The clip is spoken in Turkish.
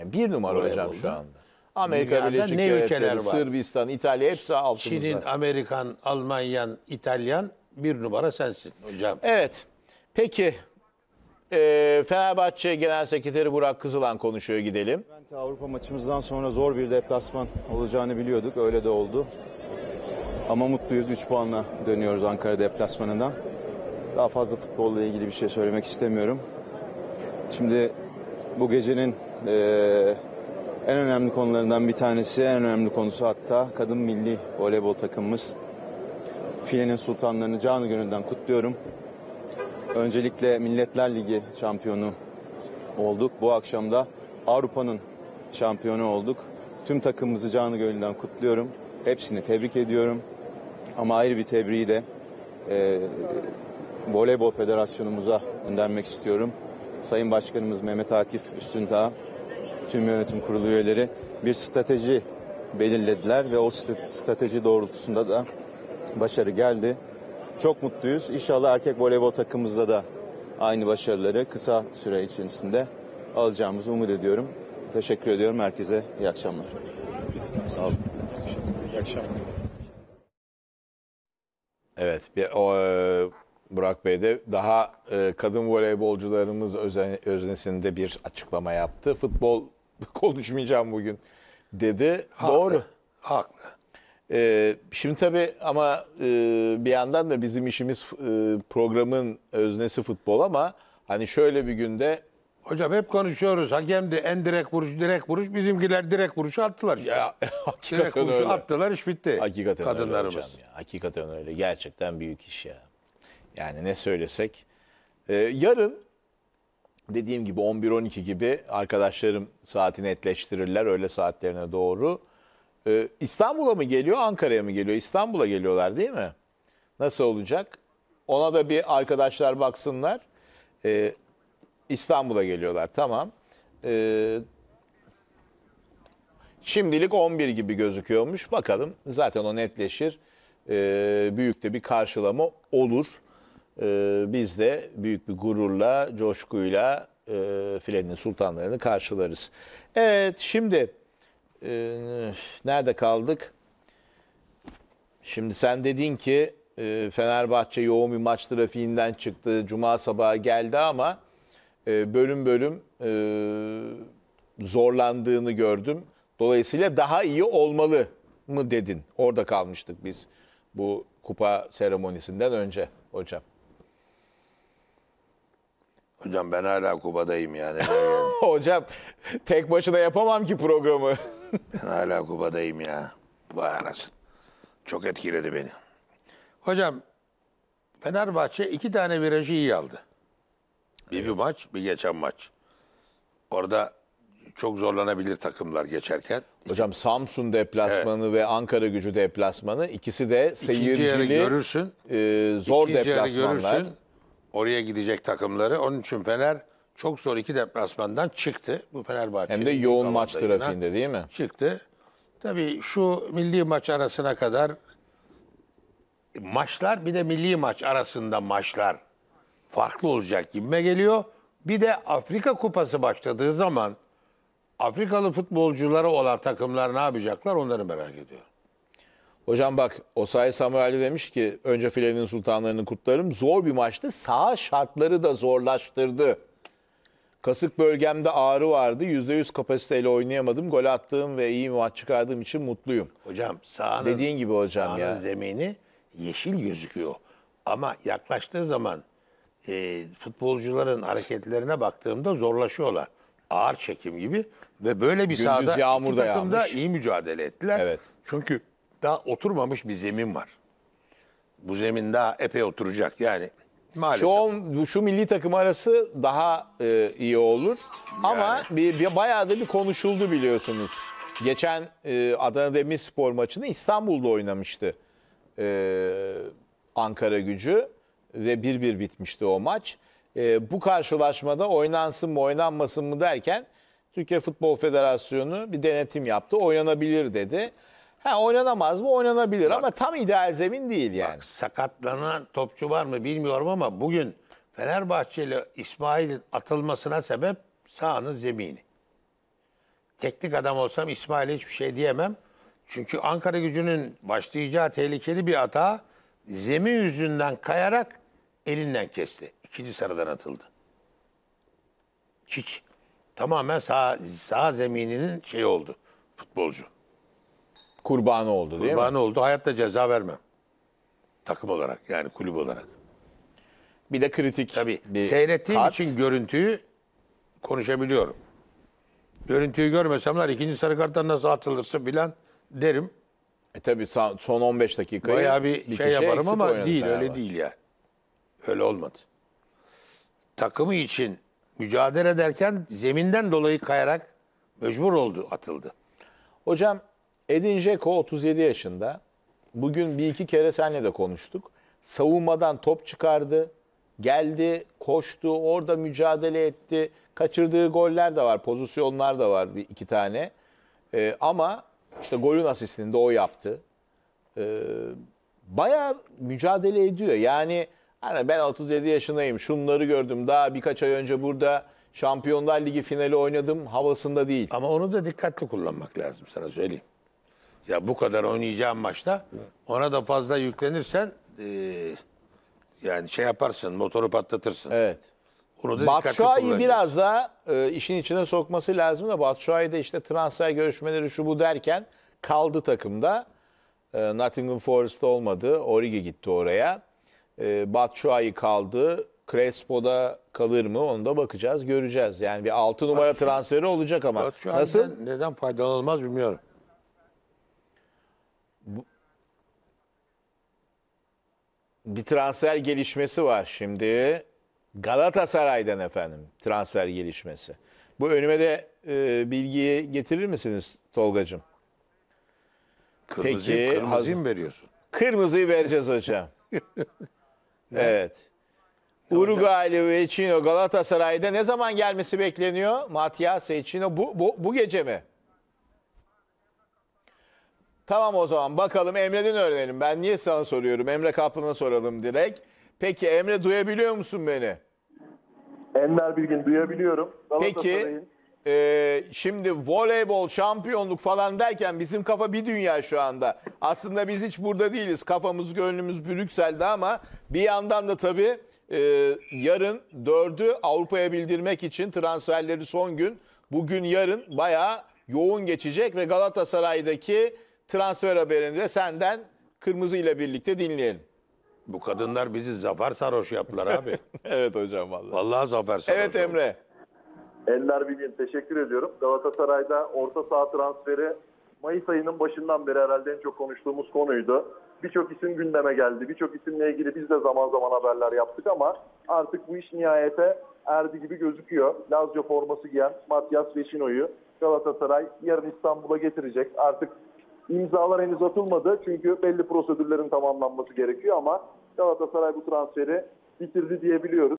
Yani bir numara Oraya hocam şu anda. Amerika Birleşik ne ülkeler var? Devletleri, Sırbistan, İtalya hepsi altımızda. Çin'in, Amerikan, Almanyan, İtalyan bir numara sensin hocam. Evet. Peki e, Fenerbahçe Genel Sekreteri Burak Kızılan konuşuyor gidelim. Avrupa maçımızdan sonra zor bir deplasman olacağını biliyorduk. Öyle de oldu. Ama mutluyuz. 3 puanla dönüyoruz Ankara deplasmanından. Daha fazla futbolla ilgili bir şey söylemek istemiyorum. Şimdi bu gecenin e, en önemli konularından bir tanesi, en önemli konusu hatta kadın milli voleybol takımımız. Filenin sultanlarını canı gönülden kutluyorum. Öncelikle Milletler Ligi şampiyonu olduk. Bu akşam da Avrupa'nın şampiyonu olduk. Tüm takımımızı canı gönülden kutluyorum. Hepsini tebrik ediyorum. Ama ayrı bir tebriği de e, Voleybol Federasyonumuza göndermek istiyorum. Sayın Başkanımız Mehmet Akif Üstündağ, tüm yönetim kurulu üyeleri bir strateji belirlediler ve o strateji doğrultusunda da başarı geldi. Çok mutluyuz. İnşallah erkek voleybol takımımızda da aynı başarıları kısa süre içerisinde alacağımızı umut ediyorum. Teşekkür ediyorum herkese. İyi akşamlar. Sağ olun. İyi akşamlar. Evet, bir, o, e, Burak Bey de daha e, kadın voleybolcularımız özen, öznesinde bir açıklama yaptı. Futbol konuşmayacağım bugün dedi. Haklı. Doğru. Haklı. Ee, şimdi tabii ama e, bir yandan da bizim işimiz e, programın öznesi futbol ama hani şöyle bir günde Hocam hep konuşuyoruz. Hakem de en direkt vuruş, direkt vuruş. Bizimkiler direkt vuruşu attılar işte. Ya, hakikaten direkt vuruşu öyle. attılar, iş bitti. Hakikaten Kadınlarımız. öyle hocam ya. Hakikaten öyle. Gerçekten büyük iş ya. Yani ne söylesek. Ee, yarın dediğim gibi 11-12 gibi arkadaşlarım saati netleştirirler öyle saatlerine doğru. Ee, İstanbul'a mı geliyor Ankara'ya mı geliyor? İstanbul'a geliyorlar değil mi? Nasıl olacak? Ona da bir arkadaşlar baksınlar. Ee, İstanbul'a geliyorlar tamam. Ee, şimdilik 11 gibi gözüküyormuş. Bakalım zaten o netleşir. Ee, büyük de bir karşılama olur. Ee, biz de büyük bir gururla, coşkuyla e, filenin sultanlarını karşılarız. Evet şimdi e, nerede kaldık? Şimdi sen dedin ki e, Fenerbahçe yoğun bir maç trafiğinden çıktı. Cuma sabahı geldi ama e, bölüm bölüm e, zorlandığını gördüm. Dolayısıyla daha iyi olmalı mı dedin? Orada kalmıştık biz bu kupa seremonisinden önce hocam. Hocam ben hala Kuba'dayım yani. Hocam tek başına yapamam ki programı. ben hala Kuba'dayım ya. Vay anasın. Çok etkiledi beni. Hocam Fenerbahçe iki tane virajı iyi aldı. Bir evet. bir maç, bir geçen maç. Orada çok zorlanabilir takımlar geçerken. Hocam Samsun deplasmanı evet. ve Ankara gücü deplasmanı ikisi de seyircili görürsün. E, zor İkinci deplasmanlar. Görürsün oraya gidecek takımları. Onun için Fener çok zor iki deplasmandan çıktı. Bu Fenerbahçe. Hem de yoğun maç trafiğinde değil mi? Çıktı. Tabii şu milli maç arasına kadar maçlar bir de milli maç arasında maçlar farklı olacak gibime geliyor. Bir de Afrika Kupası başladığı zaman Afrikalı futbolcuları olan takımlar ne yapacaklar onları merak ediyorum. Hocam bak Osay Samuel demiş ki önce Filenin Sultanlarını kutlarım. Zor bir maçtı. Sağ şartları da zorlaştırdı. Kasık bölgemde ağrı vardı. %100 kapasiteyle oynayamadım. Gol attığım ve iyi maç çıkardığım için mutluyum. Hocam sahanın, Dediğin gibi hocam sahanın ya. zemini yeşil gözüküyor. Ama yaklaştığı zaman e, futbolcuların hareketlerine baktığımda zorlaşıyorlar. Ağır çekim gibi ve böyle bir Gündüz sahada iki takım da iyi mücadele ettiler. Evet. Çünkü daha oturmamış bir zemin var. Bu zemin daha epey oturacak yani. Maalesef. Şu, on, şu milli takım arası daha e, iyi olur. Yani. Ama bir, bir bayağı da bir konuşuldu biliyorsunuz. Geçen e, Adana Demirspor maçını İstanbul'da oynamıştı e, Ankara gücü ve 1-1 bitmişti o maç. E, bu karşılaşmada oynansın mı oynanmasın mı derken Türkiye Futbol Federasyonu bir denetim yaptı. Oynanabilir dedi. Ha oynanamaz mı? Oynanabilir Bak, ama tam ideal zemin değil yani. Bak, sakatlanan topçu var mı bilmiyorum ama bugün Fenerbahçe ile İsmail'in atılmasına sebep sahanın zemini. Teknik adam olsam İsmail'e hiçbir şey diyemem. Çünkü Ankara gücünün başlayacağı tehlikeli bir hata zemin yüzünden kayarak elinden kesti. İkinci sarıdan atıldı. Hiç. Tamamen sağ, sağ zemininin şey oldu futbolcu kurbanı oldu değil mi? Kurbanı oldu. Hayatta ceza vermem. Takım olarak yani kulüp olarak. Bir de kritik Tabii. bir Seyrettiğim kart. için görüntüyü konuşabiliyorum. Görüntüyü görmesemler ikinci sarı karttan nasıl atılırsın bilen derim. E tabii son 15 dakikayı Bayağı bir, şey yaparım ama değil Fenerbahçe. öyle değil yani. Öyle olmadı. Takımı için mücadele ederken zeminden dolayı kayarak mecbur oldu atıldı. Hocam Edin Dzeko 37 yaşında. Bugün bir iki kere senle de konuştuk. Savunmadan top çıkardı. Geldi, koştu, orada mücadele etti. Kaçırdığı goller de var, pozisyonlar da var bir iki tane. Ee, ama işte golün asistini de o yaptı. Ee, bayağı mücadele ediyor. Yani hani ben 37 yaşındayım, şunları gördüm. Daha birkaç ay önce burada Şampiyonlar Ligi finali oynadım havasında değil. Ama onu da dikkatli kullanmak lazım sana söyleyeyim. Ya bu kadar oynayacağın maçta ona da fazla yüklenirsen e, yani şey yaparsın motoru patlatırsın. Evet. Onu biraz da e, işin içine sokması lazım da Batshuayi de işte transfer görüşmeleri şu bu derken kaldı takımda. E, Nottingham Forest'ta olmadı. Origi gitti oraya. E, Batshuayi kaldı. Crespo'da kalır mı onu da bakacağız göreceğiz. Yani bir 6 numara transferi olacak ama. Batshuayi'den nasıl? Neden faydalanılmaz bilmiyorum. bir transfer gelişmesi var şimdi. Galatasaray'dan efendim transfer gelişmesi. Bu önüme de e, bilgiyi getirir misiniz Tolgacığım? Kırmızıyı, Peki, kırmızıyı mı veriyorsun? Kırmızıyı vereceğiz hocam. evet. Uruguaylı ve Çino Galatasaray'da ne zaman gelmesi bekleniyor? Matias Vecino bu, bu, bu gece mi? Tamam o zaman bakalım Emre'den öğrenelim. Ben niye sana soruyorum? Emre Kaplan'a soralım direkt. Peki Emre duyabiliyor musun beni? Enver Bilgin duyabiliyorum. Peki e, şimdi voleybol, şampiyonluk falan derken bizim kafa bir dünya şu anda. Aslında biz hiç burada değiliz. Kafamız, gönlümüz Brüksel'de ama bir yandan da tabii e, yarın dördü Avrupa'ya bildirmek için transferleri son gün. Bugün yarın bayağı yoğun geçecek ve Galatasaray'daki transfer haberini de senden kırmızı ile birlikte dinleyelim. Bu kadınlar bizi zafer sarhoş yaptılar abi. evet hocam vallahi. Vallahi zafer sarhoş. Evet Emre. Eller Ender teşekkür ediyorum. Galatasaray'da orta saha transferi Mayıs ayının başından beri herhalde en çok konuştuğumuz konuydu. Birçok isim gündeme geldi. Birçok isimle ilgili biz de zaman zaman haberler yaptık ama artık bu iş nihayete erdi gibi gözüküyor. Lazio forması giyen Matias Vecino'yu Galatasaray yarın İstanbul'a getirecek. Artık İmzalar henüz atılmadı çünkü belli prosedürlerin tamamlanması gerekiyor ama Galatasaray bu transferi bitirdi diyebiliyoruz.